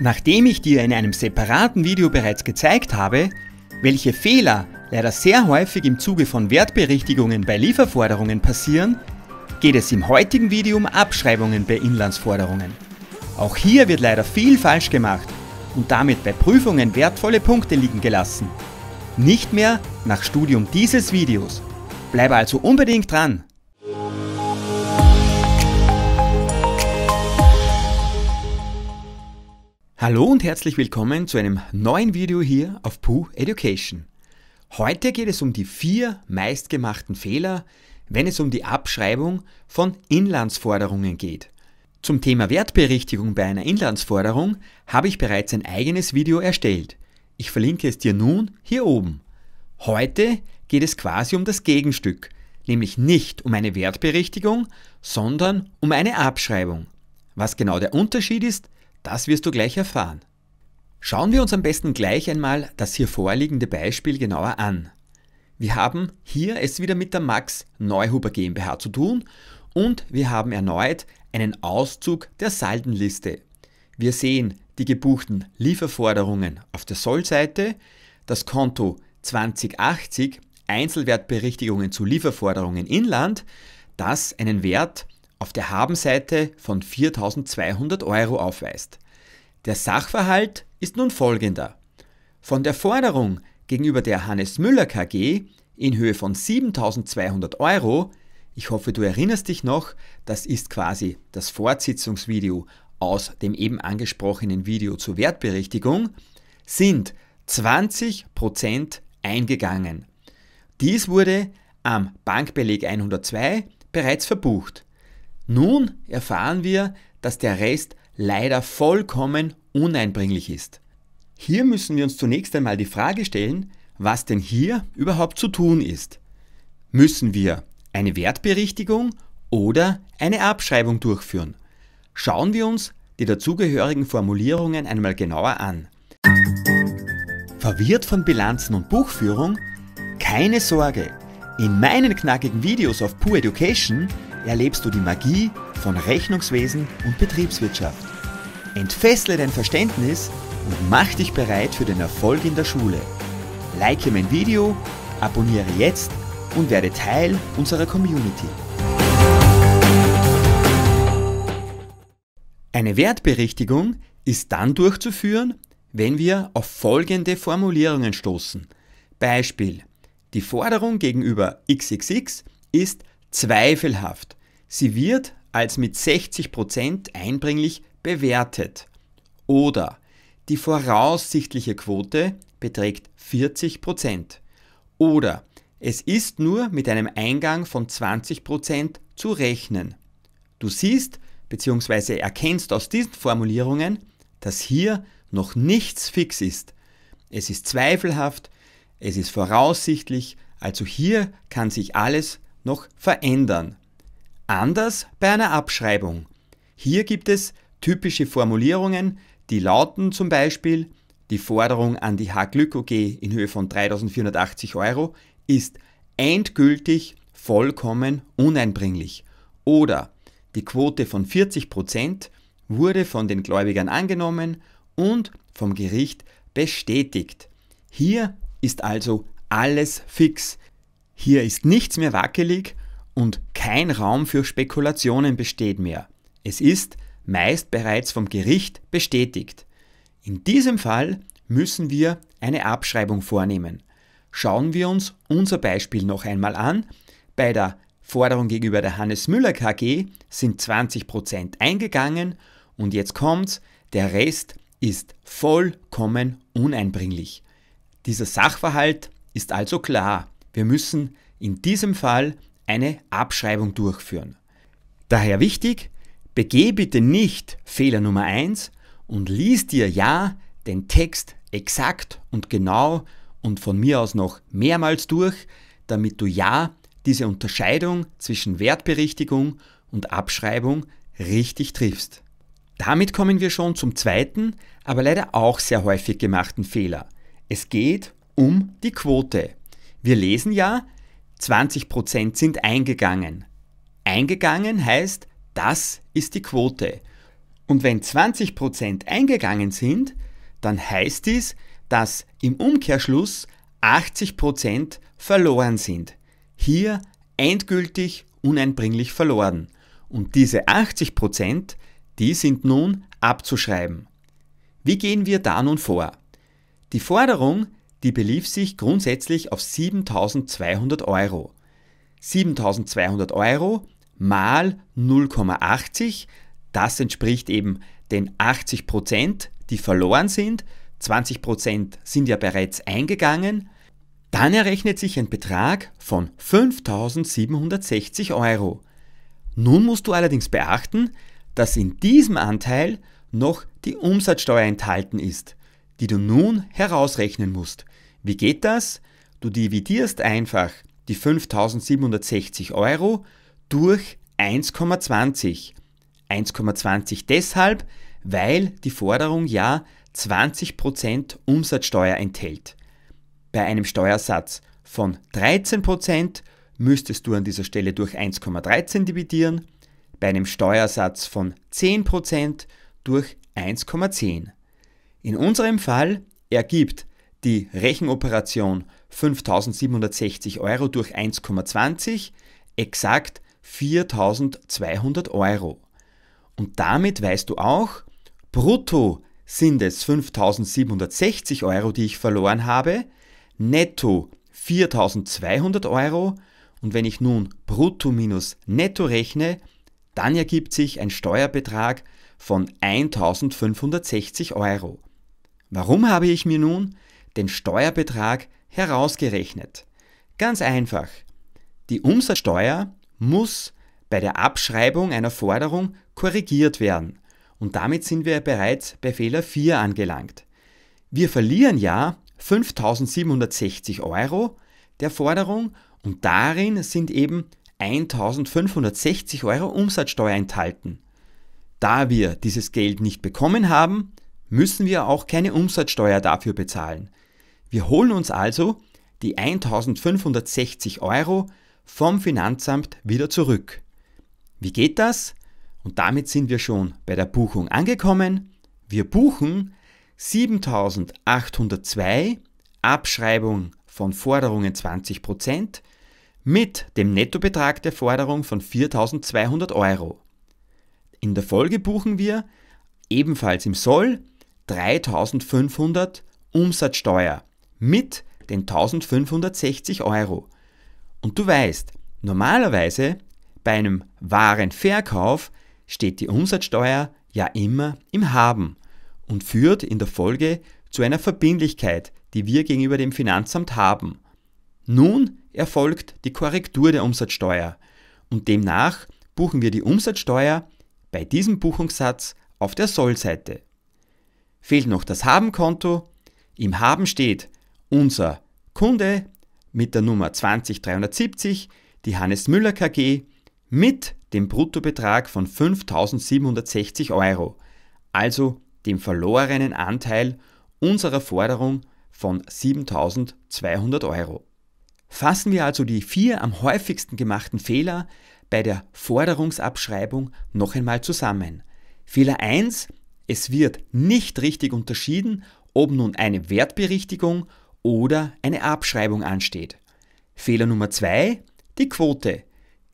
Nachdem ich dir in einem separaten Video bereits gezeigt habe, welche Fehler leider sehr häufig im Zuge von Wertberichtigungen bei Lieferforderungen passieren, geht es im heutigen Video um Abschreibungen bei Inlandsforderungen. Auch hier wird leider viel falsch gemacht und damit bei Prüfungen wertvolle Punkte liegen gelassen. Nicht mehr nach Studium dieses Videos. Bleib also unbedingt dran! Hallo und herzlich willkommen zu einem neuen Video hier auf Pooh Education. Heute geht es um die vier meistgemachten Fehler, wenn es um die Abschreibung von Inlandsforderungen geht. Zum Thema Wertberichtigung bei einer Inlandsforderung habe ich bereits ein eigenes Video erstellt. Ich verlinke es dir nun hier oben. Heute geht es quasi um das Gegenstück, nämlich nicht um eine Wertberichtigung, sondern um eine Abschreibung. Was genau der Unterschied ist, das wirst du gleich erfahren. Schauen wir uns am besten gleich einmal das hier vorliegende Beispiel genauer an. Wir haben hier es wieder mit der Max Neuhuber GmbH zu tun und wir haben erneut einen Auszug der Saldenliste. Wir sehen die gebuchten Lieferforderungen auf der Sollseite, das Konto 2080 Einzelwertberichtigungen zu Lieferforderungen Inland, das einen Wert auf der Habenseite von 4200 Euro aufweist. Der Sachverhalt ist nun folgender. Von der Forderung gegenüber der Hannes Müller KG in Höhe von 7200 Euro, ich hoffe du erinnerst dich noch, das ist quasi das Fortsitzungsvideo aus dem eben angesprochenen Video zur Wertberichtigung, sind 20% eingegangen. Dies wurde am Bankbeleg 102 bereits verbucht. Nun erfahren wir, dass der Rest leider vollkommen uneinbringlich ist. Hier müssen wir uns zunächst einmal die Frage stellen, was denn hier überhaupt zu tun ist. Müssen wir eine Wertberichtigung oder eine Abschreibung durchführen? Schauen wir uns die dazugehörigen Formulierungen einmal genauer an. Verwirrt von Bilanzen und Buchführung? Keine Sorge! In meinen knackigen Videos auf Pure Education erlebst du die Magie von Rechnungswesen und Betriebswirtschaft. Entfessle dein Verständnis und mach dich bereit für den Erfolg in der Schule. Like mein Video, abonniere jetzt und werde Teil unserer Community. Eine Wertberichtigung ist dann durchzuführen, wenn wir auf folgende Formulierungen stoßen. Beispiel. Die Forderung gegenüber XXX ist Zweifelhaft. Sie wird als mit 60% einbringlich bewertet. Oder die voraussichtliche Quote beträgt 40%. Oder es ist nur mit einem Eingang von 20% zu rechnen. Du siehst bzw. erkennst aus diesen Formulierungen, dass hier noch nichts fix ist. Es ist zweifelhaft, es ist voraussichtlich, also hier kann sich alles noch verändern. Anders bei einer Abschreibung. Hier gibt es typische Formulierungen, die lauten zum Beispiel, die Forderung an die H-Glück OG in Höhe von 3480 Euro ist endgültig vollkommen uneinbringlich. Oder die Quote von 40% wurde von den Gläubigern angenommen und vom Gericht bestätigt. Hier ist also alles fix. Hier ist nichts mehr wackelig und kein Raum für Spekulationen besteht mehr. Es ist meist bereits vom Gericht bestätigt. In diesem Fall müssen wir eine Abschreibung vornehmen. Schauen wir uns unser Beispiel noch einmal an. Bei der Forderung gegenüber der Hannes Müller KG sind 20% eingegangen und jetzt kommt's, der Rest ist vollkommen uneinbringlich. Dieser Sachverhalt ist also klar. Wir müssen in diesem Fall eine Abschreibung durchführen. Daher wichtig, begeh bitte nicht Fehler Nummer 1 und lies dir ja den Text exakt und genau und von mir aus noch mehrmals durch, damit du ja diese Unterscheidung zwischen Wertberichtigung und Abschreibung richtig triffst. Damit kommen wir schon zum zweiten, aber leider auch sehr häufig gemachten Fehler. Es geht um die Quote. Wir lesen ja, 20% sind eingegangen. Eingegangen heißt, das ist die Quote. Und wenn 20% eingegangen sind, dann heißt dies, dass im Umkehrschluss 80% verloren sind. Hier endgültig uneinbringlich verloren. Und diese 80%, die sind nun abzuschreiben. Wie gehen wir da nun vor? Die Forderung die belief sich grundsätzlich auf 7200 Euro. 7200 Euro mal 0,80, das entspricht eben den 80 Prozent, die verloren sind. 20 Prozent sind ja bereits eingegangen. Dann errechnet sich ein Betrag von 5760 Euro. Nun musst du allerdings beachten, dass in diesem Anteil noch die Umsatzsteuer enthalten ist die du nun herausrechnen musst. Wie geht das? Du dividierst einfach die 5760 Euro durch 1,20. 1,20 deshalb, weil die Forderung ja 20% Umsatzsteuer enthält. Bei einem Steuersatz von 13% müsstest du an dieser Stelle durch 1,13 dividieren, bei einem Steuersatz von 10% durch 1,10. In unserem Fall ergibt die Rechenoperation 5760 Euro durch 1,20 exakt 4200 Euro. Und damit weißt du auch, brutto sind es 5760 Euro, die ich verloren habe, netto 4200 Euro und wenn ich nun brutto minus netto rechne, dann ergibt sich ein Steuerbetrag von 1560 Euro. Warum habe ich mir nun den Steuerbetrag herausgerechnet? Ganz einfach. Die Umsatzsteuer muss bei der Abschreibung einer Forderung korrigiert werden. Und damit sind wir bereits bei Fehler 4 angelangt. Wir verlieren ja 5760 Euro der Forderung und darin sind eben 1560 Euro Umsatzsteuer enthalten. Da wir dieses Geld nicht bekommen haben, müssen wir auch keine Umsatzsteuer dafür bezahlen. Wir holen uns also die 1560 Euro vom Finanzamt wieder zurück. Wie geht das? Und damit sind wir schon bei der Buchung angekommen. Wir buchen 7802 Abschreibung von Forderungen 20% mit dem Nettobetrag der Forderung von 4200 Euro. In der Folge buchen wir ebenfalls im Soll 3500 Umsatzsteuer mit den 1560 Euro. Und du weißt, normalerweise bei einem Warenverkauf steht die Umsatzsteuer ja immer im Haben und führt in der Folge zu einer Verbindlichkeit, die wir gegenüber dem Finanzamt haben. Nun erfolgt die Korrektur der Umsatzsteuer und demnach buchen wir die Umsatzsteuer bei diesem Buchungssatz auf der Sollseite fehlt noch das Habenkonto. Im Haben steht unser Kunde mit der Nummer 20370, die Hannes Müller KG, mit dem Bruttobetrag von 5760 Euro, also dem verlorenen Anteil unserer Forderung von 7200 Euro. Fassen wir also die vier am häufigsten gemachten Fehler bei der Forderungsabschreibung noch einmal zusammen. Fehler 1 es wird nicht richtig unterschieden, ob nun eine Wertberichtigung oder eine Abschreibung ansteht. Fehler Nummer zwei: die Quote.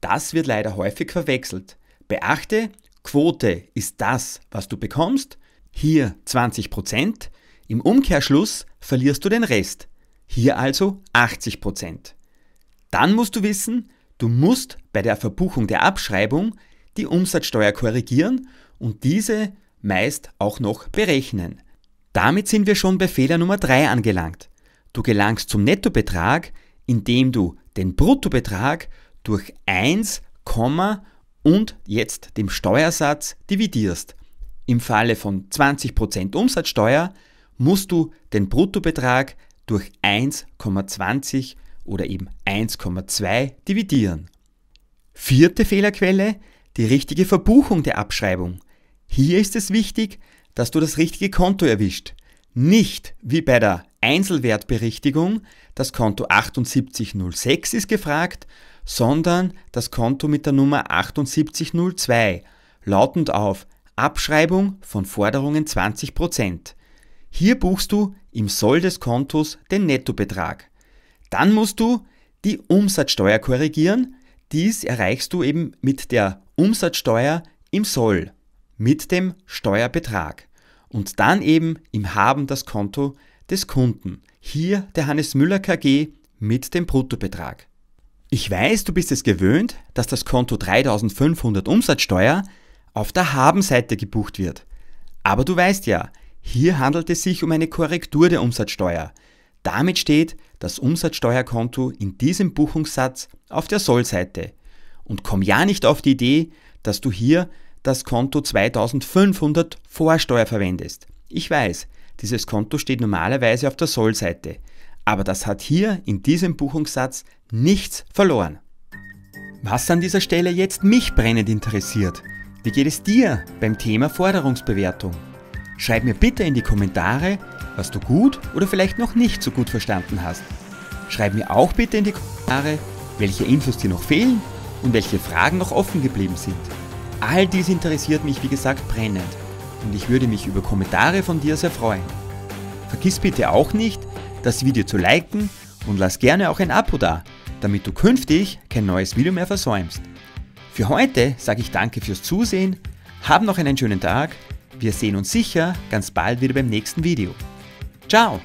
Das wird leider häufig verwechselt. Beachte, Quote ist das, was du bekommst, hier 20%, im Umkehrschluss verlierst du den Rest, hier also 80%. Dann musst du wissen, du musst bei der Verbuchung der Abschreibung die Umsatzsteuer korrigieren und diese meist auch noch berechnen. Damit sind wir schon bei Fehler Nummer 3 angelangt. Du gelangst zum Nettobetrag, indem du den Bruttobetrag durch 1, und jetzt dem Steuersatz dividierst. Im Falle von 20% Umsatzsteuer musst du den Bruttobetrag durch 1,20 oder eben 1,2 dividieren. Vierte Fehlerquelle, die richtige Verbuchung der Abschreibung. Hier ist es wichtig, dass du das richtige Konto erwischt. Nicht wie bei der Einzelwertberichtigung, das Konto 7806 ist gefragt, sondern das Konto mit der Nummer 7802, lautend auf Abschreibung von Forderungen 20%. Hier buchst du im Soll des Kontos den Nettobetrag. Dann musst du die Umsatzsteuer korrigieren. Dies erreichst du eben mit der Umsatzsteuer im Soll mit dem Steuerbetrag und dann eben im Haben das Konto des Kunden. Hier der Hannes Müller KG mit dem Bruttobetrag. Ich weiß, du bist es gewöhnt, dass das Konto 3500 Umsatzsteuer auf der Habenseite gebucht wird. Aber du weißt ja, hier handelt es sich um eine Korrektur der Umsatzsteuer. Damit steht das Umsatzsteuerkonto in diesem Buchungssatz auf der Sollseite. Und komm ja nicht auf die Idee, dass du hier das Konto 2500 Vorsteuer verwendest. Ich weiß, dieses Konto steht normalerweise auf der Sollseite, aber das hat hier in diesem Buchungssatz nichts verloren. Was an dieser Stelle jetzt mich brennend interessiert, wie geht es dir beim Thema Forderungsbewertung? Schreib mir bitte in die Kommentare, was du gut oder vielleicht noch nicht so gut verstanden hast. Schreib mir auch bitte in die Kommentare, welche Infos dir noch fehlen und welche Fragen noch offen geblieben sind. All dies interessiert mich, wie gesagt, brennend und ich würde mich über Kommentare von dir sehr freuen. Vergiss bitte auch nicht, das Video zu liken und lass gerne auch ein Abo da, damit du künftig kein neues Video mehr versäumst. Für heute sage ich danke fürs Zusehen, hab noch einen schönen Tag, wir sehen uns sicher ganz bald wieder beim nächsten Video. Ciao!